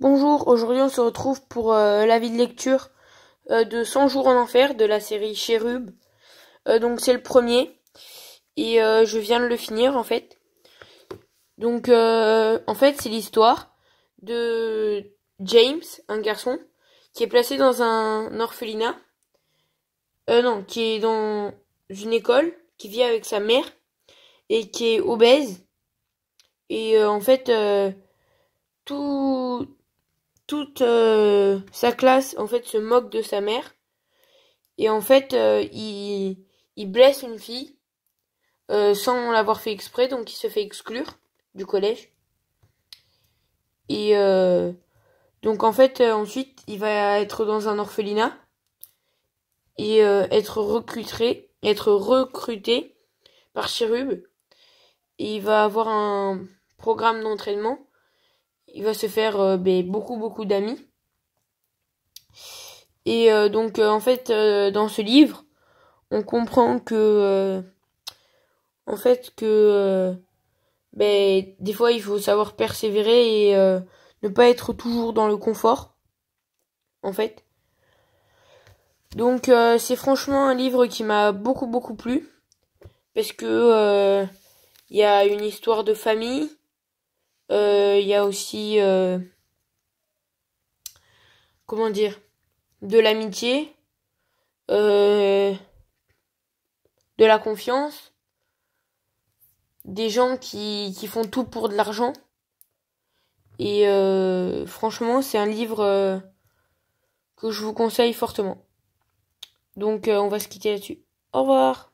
Bonjour, aujourd'hui on se retrouve pour euh, la vie de lecture euh, de 100 jours en enfer de la série Cherub euh, donc c'est le premier et je viens de le finir en fait. Donc en fait c'est l'histoire de James, un garçon, qui est placé dans un orphelinat. non, qui est dans une école, qui vit avec sa mère et qui est obèse. Et en fait, tout, toute euh, sa classe en fait se moque de sa mère et en fait euh, il, il, blesse une fille euh, sans l'avoir fait exprès donc il se fait exclure du collège et donc en fait ensuite il va être dans un orphelinat et être recruté être recruté par Chérub et il va avoir un programme d'entraînement il va se faire euh, ben, beaucoup beaucoup d'amis. Et euh, donc euh, en fait dans ce livre, on comprend que en fait que ben, des fois il faut savoir persévérer et ne pas être toujours dans le confort. En fait. Donc c'est franchement un livre qui m'a beaucoup beaucoup plu parce que il y a une histoire de famille, euh, il y a aussi. Euh, comment dire De l'amitié. Euh, de la confiance. Des gens qui, qui font tout pour de l'argent. Et franchement, c'est un livre que je vous conseille fortement. Donc, on va se quitter là-dessus. Au revoir